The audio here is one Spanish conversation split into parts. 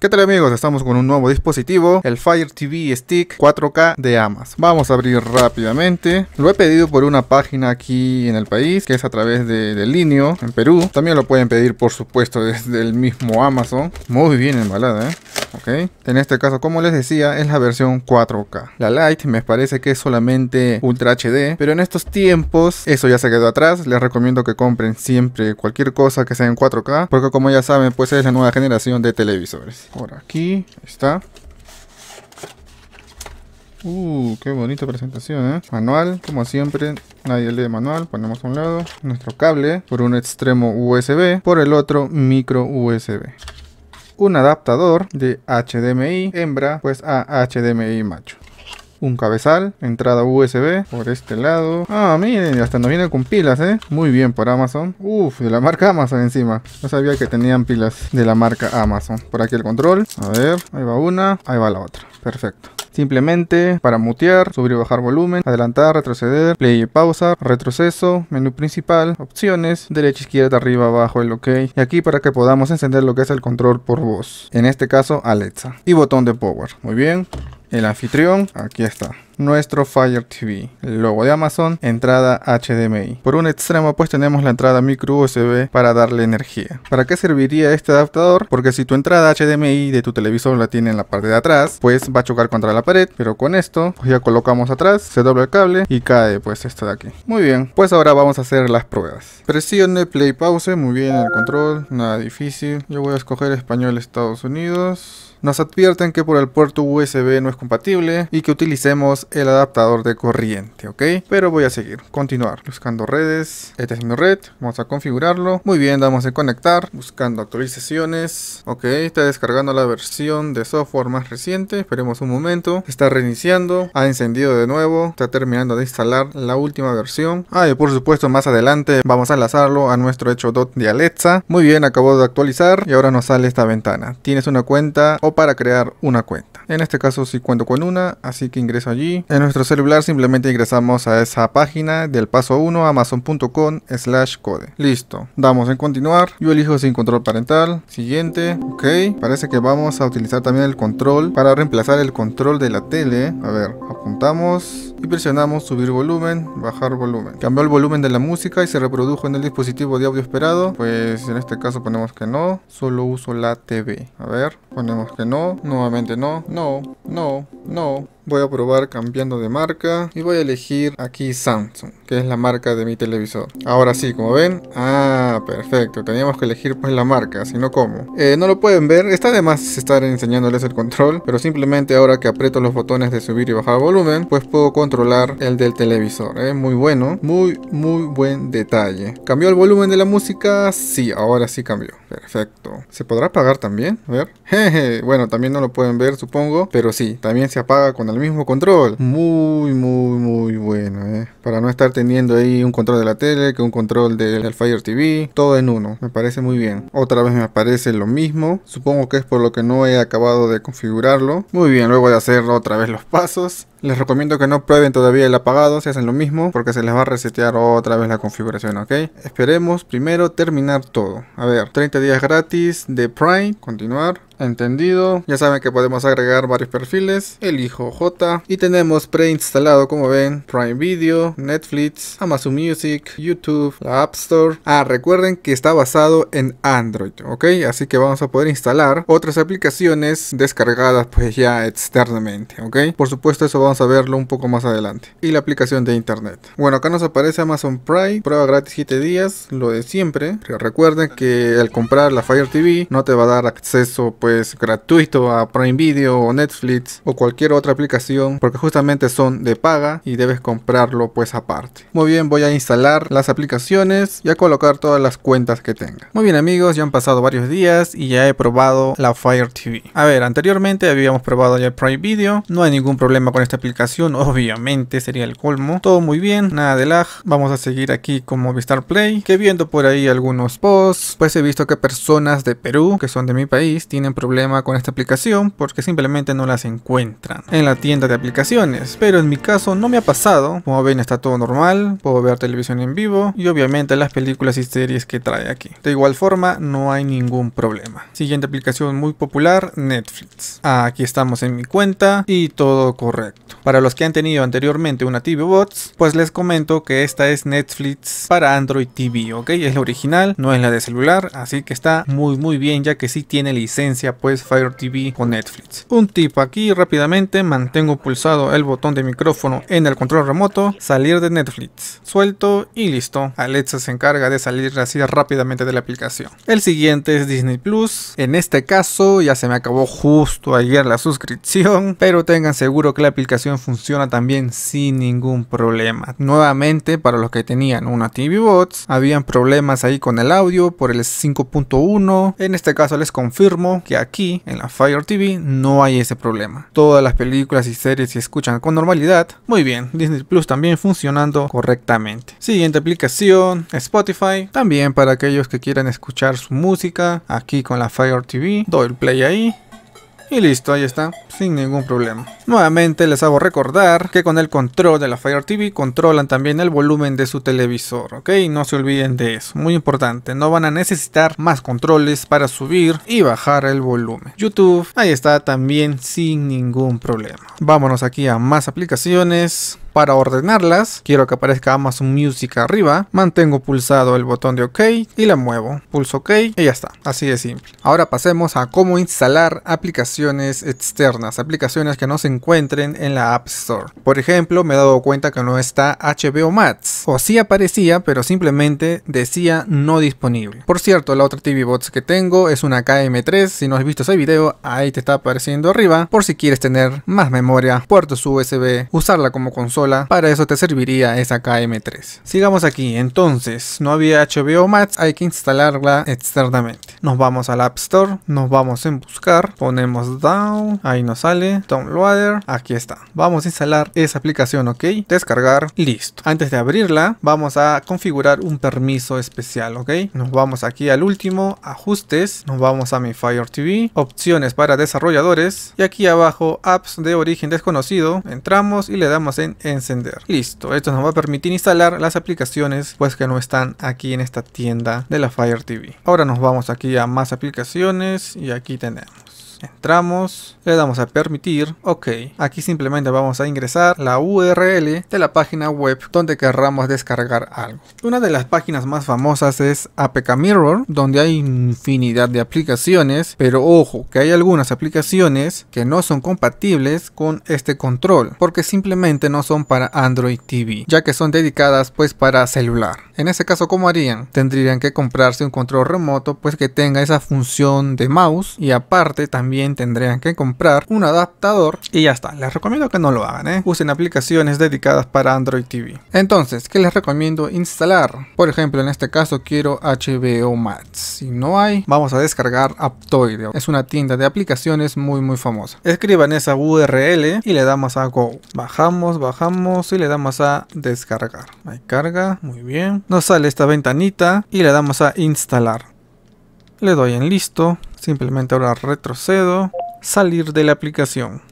¿Qué tal amigos? Estamos con un nuevo dispositivo, el Fire TV Stick 4K de Amazon. Vamos a abrir rápidamente. Lo he pedido por una página aquí en el país, que es a través de, de Linio, en Perú. También lo pueden pedir, por supuesto, desde el mismo Amazon. Muy bien embalada, ¿eh? En este caso, como les decía, es la versión 4K. La Lite me parece que es solamente Ultra HD, pero en estos tiempos eso ya se quedó atrás. Les recomiendo que compren siempre cualquier cosa que sea en 4K, porque como ya saben, pues es la nueva generación de televisores. Por aquí, está. Uh, qué bonita presentación, ¿eh? Manual, como siempre, nadie lee manual. Ponemos a un lado nuestro cable por un extremo USB, por el otro micro USB. Un adaptador de HDMI hembra, pues a HDMI macho un cabezal, entrada USB por este lado. Ah, miren, hasta nos viene con pilas, ¿eh? Muy bien por Amazon. Uf, de la marca Amazon encima. No sabía que tenían pilas de la marca Amazon. Por aquí el control. A ver, ahí va una, ahí va la otra. Perfecto simplemente para mutear, subir y bajar volumen, adelantar, retroceder, play y pausa, retroceso, menú principal, opciones, derecha, izquierda, arriba, abajo, el ok, y aquí para que podamos encender lo que es el control por voz, en este caso Alexa, y botón de power, muy bien, el anfitrión, aquí está nuestro Fire TV, el logo de Amazon, entrada HDMI. Por un extremo pues tenemos la entrada micro USB para darle energía. ¿Para qué serviría este adaptador? Porque si tu entrada HDMI de tu televisor la tiene en la parte de atrás, pues va a chocar contra la pared, pero con esto pues, ya colocamos atrás, se dobla el cable y cae pues esto de aquí. Muy bien, pues ahora vamos a hacer las pruebas. Presione play pause, muy bien el control, nada difícil. Yo voy a escoger español Estados Unidos nos advierten que por el puerto USB no es compatible y que utilicemos el adaptador de corriente, ¿ok? Pero voy a seguir, continuar, buscando redes, Este es mi red, vamos a configurarlo, muy bien, damos en conectar, buscando actualizaciones, ok, está descargando la versión de software más reciente, esperemos un momento, está reiniciando, ha encendido de nuevo, está terminando de instalar la última versión, ah y por supuesto más adelante vamos a enlazarlo a nuestro hecho dot de Alexa, muy bien, acabo de actualizar y ahora nos sale esta ventana, tienes una cuenta para crear una cuenta. En este caso Si cuento con una, así que ingreso allí. En nuestro celular simplemente ingresamos a esa página del paso 1 amazon.com slash code. Listo, damos en continuar. Yo elijo sin control parental. Siguiente, ok. Parece que vamos a utilizar también el control para reemplazar el control de la tele. A ver, apuntamos y presionamos subir volumen, bajar volumen. Cambió el volumen de la música y se reprodujo en el dispositivo de audio esperado. Pues en este caso ponemos que no, solo uso la TV. A ver, ponemos no, nuevamente no, no, no, no voy a probar cambiando de marca y voy a elegir aquí Samsung que es la marca de mi televisor ahora sí como ven ah perfecto teníamos que elegir pues la marca si no como eh, no lo pueden ver está de más estar enseñándoles el control pero simplemente ahora que aprieto los botones de subir y bajar volumen pues puedo controlar el del televisor eh, muy bueno muy muy buen detalle cambió el volumen de la música sí ahora sí cambió perfecto se podrá apagar también a ver jeje bueno también no lo pueden ver supongo pero sí también se apaga con el mismo control. Muy, muy, muy bueno, ¿eh? Para no estar teniendo ahí un control de la tele, que un control del, Fire TV, todo en uno. Me parece muy bien. Otra vez me aparece lo mismo. Supongo que es por lo que no he acabado de configurarlo. Muy bien, luego de hacer otra vez los pasos, les recomiendo que no prueben todavía el apagado, si hacen lo mismo, porque se les va a resetear otra vez la configuración, ¿ok? Esperemos primero terminar todo. A ver, 30 días gratis de Prime, continuar. Entendido, ya saben que podemos agregar varios perfiles, elijo J y tenemos preinstalado como ven Prime Video, Netflix, Amazon Music, YouTube, la App Store. Ah, recuerden que está basado en Android, ok, así que vamos a poder instalar otras aplicaciones descargadas pues ya externamente, ok. Por supuesto eso va a verlo un poco más adelante. Y la aplicación de internet. Bueno, acá nos aparece Amazon Prime, prueba gratis 7 días, lo de siempre. Pero recuerden que al comprar la Fire TV no te va a dar acceso pues gratuito a Prime Video o Netflix o cualquier otra aplicación porque justamente son de paga y debes comprarlo pues aparte. Muy bien, voy a instalar las aplicaciones y a colocar todas las cuentas que tenga. Muy bien amigos, ya han pasado varios días y ya he probado la Fire TV. A ver, anteriormente habíamos probado ya el Prime Video, no hay ningún problema con este aplicación, obviamente sería el colmo. Todo muy bien, nada de lag. Vamos a seguir aquí como Movistar Play, que viendo por ahí algunos posts, pues he visto que personas de Perú, que son de mi país, tienen problema con esta aplicación porque simplemente no las encuentran en la tienda de aplicaciones. Pero en mi caso no me ha pasado, como ven está todo normal, puedo ver televisión en vivo y obviamente las películas y series que trae aquí. De igual forma no hay ningún problema. Siguiente aplicación muy popular, Netflix. Aquí estamos en mi cuenta y todo correcto. Para los que han tenido anteriormente una TV Bots, pues les comento que esta es Netflix para Android TV, ¿ok? Es la original, no es la de celular, así que está muy muy bien ya que sí tiene licencia pues Fire TV o Netflix. Un tip aquí rápidamente, mantengo pulsado el botón de micrófono en el control remoto, salir de Netflix, suelto y listo. Alexa se encarga de salir así rápidamente de la aplicación. El siguiente es Disney Plus, en este caso ya se me acabó justo ayer la suscripción, pero tengan seguro que la aplicación funciona también sin ningún problema. Nuevamente, para los que tenían una TV Bots, habían problemas ahí con el audio por el 5.1. En este caso les confirmo que aquí en la Fire TV no hay ese problema. Todas las películas y series se escuchan con normalidad. Muy bien, Disney Plus también funcionando correctamente. Siguiente aplicación, Spotify. También para aquellos que quieran escuchar su música aquí con la Fire TV. Doy el play ahí y listo, ahí está, sin ningún problema. Nuevamente les hago recordar que con el control de la Fire TV controlan también el volumen de su televisor, ¿ok? No se olviden de eso, muy importante, no van a necesitar más controles para subir y bajar el volumen. YouTube, ahí está también sin ningún problema. Vámonos aquí a más aplicaciones para ordenarlas, quiero que aparezca más Music arriba, mantengo pulsado el botón de OK y la muevo, pulso OK y ya está, así de simple. Ahora pasemos a cómo instalar aplicaciones externas, aplicaciones que no se encuentren en la App Store. Por ejemplo, me he dado cuenta que no está HBO Max, o sí aparecía, pero simplemente decía no disponible. Por cierto, la otra TV Bots que tengo es una KM3, si no has visto ese video, ahí te está apareciendo arriba, por si quieres tener más memoria, puertos USB, usarla como consola para eso te serviría esa KM3. Sigamos aquí, entonces, no había HBO Max, hay que instalarla externamente. Nos vamos al App Store, nos vamos en buscar, ponemos down, ahí nos sale, downloader, aquí está. Vamos a instalar esa aplicación, ok, descargar, listo. Antes de abrirla, vamos a configurar un permiso especial, ok. Nos vamos aquí al último, ajustes, nos vamos a mi Fire TV, opciones para desarrolladores, y aquí abajo, apps de origen desconocido, entramos y le damos en encender. Listo, esto nos va a permitir instalar las aplicaciones pues que no están aquí en esta tienda de la Fire TV. Ahora nos vamos aquí a más aplicaciones y aquí tenemos Entramos, le damos a permitir, ok. Aquí simplemente vamos a ingresar la URL de la página web donde querramos descargar algo. Una de las páginas más famosas es APK Mirror, donde hay infinidad de aplicaciones, pero ojo, que hay algunas aplicaciones que no son compatibles con este control, porque simplemente no son para Android TV, ya que son dedicadas pues para celular. En ese caso, ¿cómo harían? Tendrían que comprarse un control remoto pues que tenga esa función de mouse y aparte también tendrían que comprar un adaptador y ya está. Les recomiendo que no lo hagan, ¿eh? usen aplicaciones dedicadas para Android TV. Entonces, ¿qué les recomiendo instalar? Por ejemplo, en este caso quiero HBO Max. Si no hay, vamos a descargar Aptoide. Es una tienda de aplicaciones muy muy famosa. Escriban esa URL y le damos a Go. Bajamos, bajamos y le damos a descargar. Ahí carga, muy bien. Nos sale esta ventanita y le damos a instalar. Le doy en listo. Simplemente ahora retrocedo, salir de la aplicación.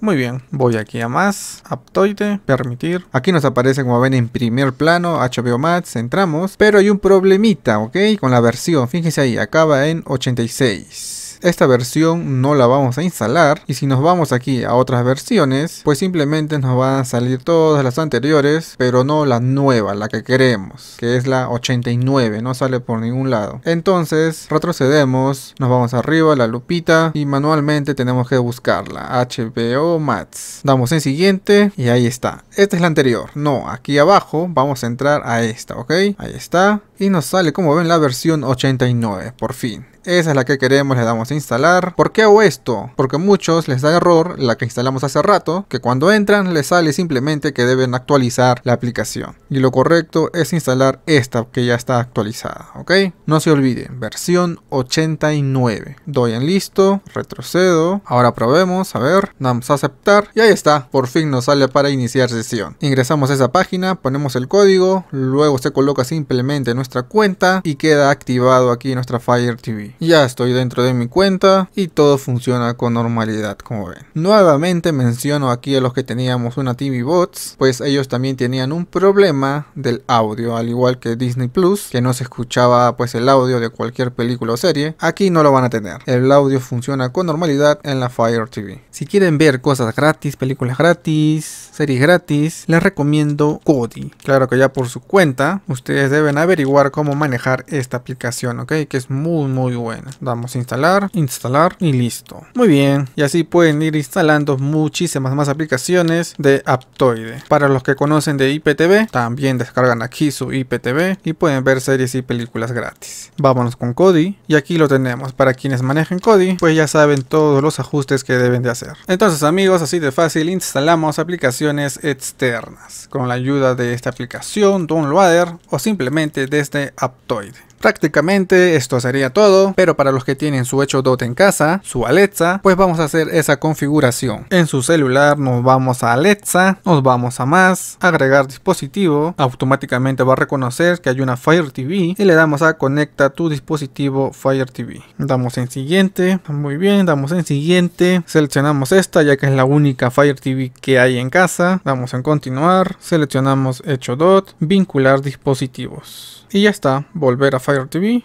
Muy bien, voy aquí a más, Aptoide, permitir. Aquí nos aparece como ven en primer plano HBO Max, entramos, pero hay un problemita, ¿ok? Con la versión, fíjense ahí, acaba en 86 esta versión no la vamos a instalar y si nos vamos aquí a otras versiones pues simplemente nos van a salir todas las anteriores pero no la nueva la que queremos que es la 89 no sale por ningún lado entonces retrocedemos nos vamos arriba a la lupita y manualmente tenemos que buscarla HBO Max damos en siguiente y ahí está esta es la anterior no aquí abajo vamos a entrar a esta ok ahí está y nos sale como ven la versión 89 por fin esa es la que queremos, le damos a instalar. ¿Por qué hago esto? Porque a muchos les da error la que instalamos hace rato, que cuando entran les sale simplemente que deben actualizar la aplicación. Y lo correcto es instalar esta que ya está actualizada, ¿ok? No se olvide, versión 89. Doy en listo, retrocedo. Ahora probemos, a ver, damos a aceptar y ahí está, por fin nos sale para iniciar sesión. Ingresamos a esa página, ponemos el código, luego se coloca simplemente nuestra cuenta y queda activado aquí nuestra Fire TV. Ya estoy dentro de mi cuenta y todo funciona con normalidad como ven. Nuevamente menciono aquí a los que teníamos una TV Bots, pues ellos también tenían un problema del audio, al igual que Disney Plus, que no se escuchaba pues el audio de cualquier película o serie. Aquí no lo van a tener. El audio funciona con normalidad en la Fire TV. Si quieren ver cosas gratis, películas gratis, series gratis, les recomiendo Kodi. Claro que ya por su cuenta, ustedes deben averiguar cómo manejar esta aplicación, ¿ok? Que es muy muy bueno Damos a instalar, instalar y listo. Muy bien, y así pueden ir instalando muchísimas más aplicaciones de Aptoide. Para los que conocen de IPTV, también descargan aquí su IPTV y pueden ver series y películas gratis. Vámonos con Kodi y aquí lo tenemos. Para quienes manejen Kodi, pues ya saben todos los ajustes que deben de hacer. Entonces amigos, así de fácil instalamos aplicaciones externas con la ayuda de esta aplicación, Downloader o simplemente desde Aptoide. Prácticamente esto sería todo, pero para los que tienen su Echo Dot en casa, su Alexa, pues vamos a hacer esa configuración. En su celular nos vamos a Alexa, nos vamos a más, agregar dispositivo, automáticamente va a reconocer que hay una Fire TV y le damos a conecta tu dispositivo Fire TV. Damos en siguiente, muy bien, damos en siguiente, seleccionamos esta ya que es la única Fire TV que hay en casa, damos en continuar, seleccionamos Echo Dot, vincular dispositivos y ya está, volver a Fire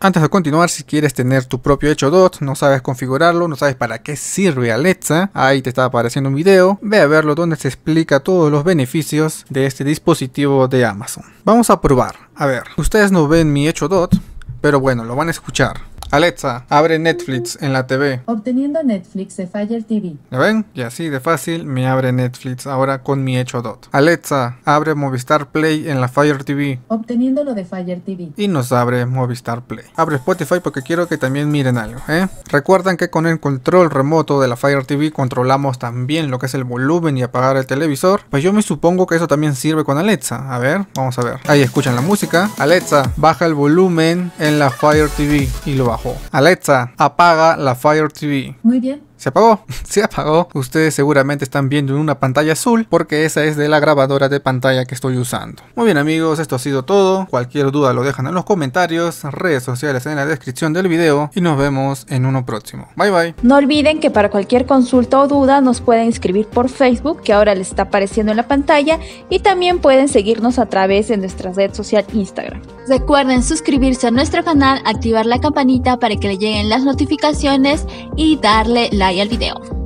antes de continuar, si quieres tener tu propio hecho DOT, no sabes configurarlo, no sabes para qué sirve Alexa, ahí te está apareciendo un video, ve a verlo donde se explica todos los beneficios de este dispositivo de Amazon. Vamos a probar. A ver, ustedes no ven mi hecho DOT, pero bueno, lo van a escuchar. Alexa, abre Netflix en la TV. Obteniendo Netflix de Fire TV. ¿La ven? Y así de fácil me abre Netflix ahora con mi hecho Dot. Alexa, abre Movistar Play en la Fire TV. Obteniendo lo de Fire TV. Y nos abre Movistar Play. Abre Spotify porque quiero que también miren algo, ¿eh? Recuerdan que con el control remoto de la Fire TV controlamos también lo que es el volumen y apagar el televisor. Pues yo me supongo que eso también sirve con Alexa. A ver, vamos a ver. Ahí escuchan la música. Alexa, baja el volumen en la Fire TV y lo bajo. Alexa, apaga la Fire TV. Muy bien se apagó, se apagó. Ustedes seguramente están viendo en una pantalla azul porque esa es de la grabadora de pantalla que estoy usando. Muy bien amigos, esto ha sido todo. Cualquier duda lo dejan en los comentarios, redes sociales en la descripción del video y nos vemos en uno próximo. Bye bye. No olviden que para cualquier consulta o duda nos pueden escribir por Facebook que ahora les está apareciendo en la pantalla y también pueden seguirnos a través de nuestra red social Instagram. Recuerden suscribirse a nuestro canal, activar la campanita para que le lleguen las notificaciones y darle like el video.